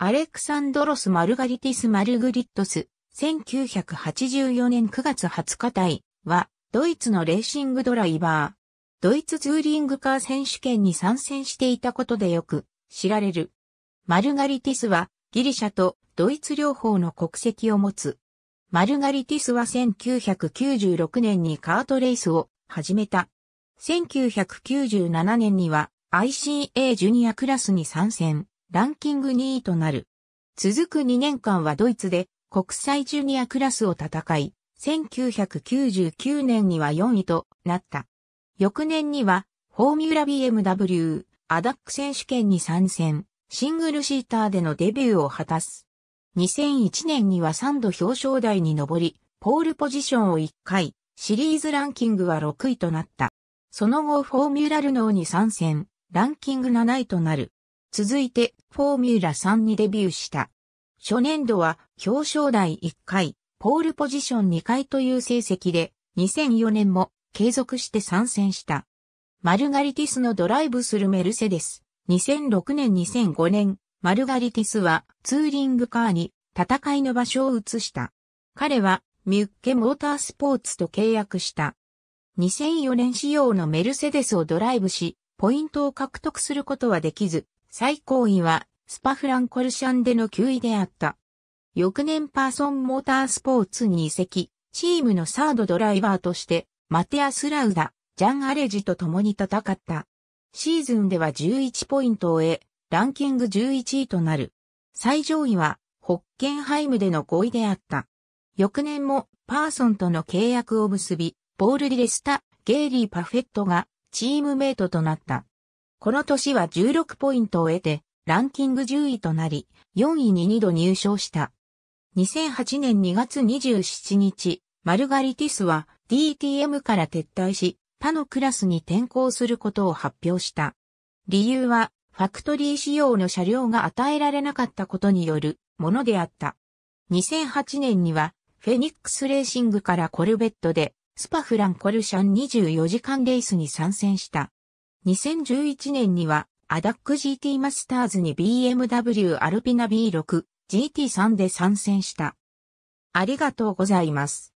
アレクサンドロス・マルガリティス・マルグリットス、1984年9月20日対は、ドイツのレーシングドライバー。ドイツツーリングカー選手権に参戦していたことでよく知られる。マルガリティスはギリシャとドイツ両方の国籍を持つ。マルガリティスは1996年にカートレースを始めた。1997年には ICA ジュニアクラスに参戦。ランキング2位となる。続く2年間はドイツで国際ジュニアクラスを戦い、1999年には4位となった。翌年には、フォーミュラ BMW、アダック選手権に参戦、シングルシーターでのデビューを果たす。2001年には3度表彰台に上り、ポールポジションを1回、シリーズランキングは6位となった。その後フォーミュラルノーに参戦、ランキング7位となる。続いて、フォーミュラ3にデビューした。初年度は表彰台1回、ポールポジション2回という成績で、2004年も継続して参戦した。マルガリティスのドライブするメルセデス。2006年2005年、マルガリティスはツーリングカーに戦いの場所を移した。彼はミュッケモータースポーツと契約した。2004年仕様のメルセデスをドライブし、ポイントを獲得することはできず、最高位はスパフランコルシャンでの9位であった。翌年パーソンモータースポーツに移籍、チームのサードドライバーとして、マテアス・ラウダ、ジャン・アレジと共に戦った。シーズンでは11ポイントを得、ランキング11位となる。最上位は、ホッケンハイムでの5位であった。翌年も、パーソンとの契約を結び、ボール・リレスタ、ゲイリー・パフェットが、チームメイトとなった。この年は16ポイントを得て、ランキング10位となり、4位に2度入賞した。2008年2月27日、マルガリティスは DTM から撤退し、他のクラスに転向することを発表した。理由は、ファクトリー仕様の車両が与えられなかったことによるものであった。2008年には、フェニックスレーシングからコルベットで、スパフランコルシャン24時間レースに参戦した。2011年には、アダック GT マスターズに BMW アルピナ B6、GT3 で参戦した。ありがとうございます。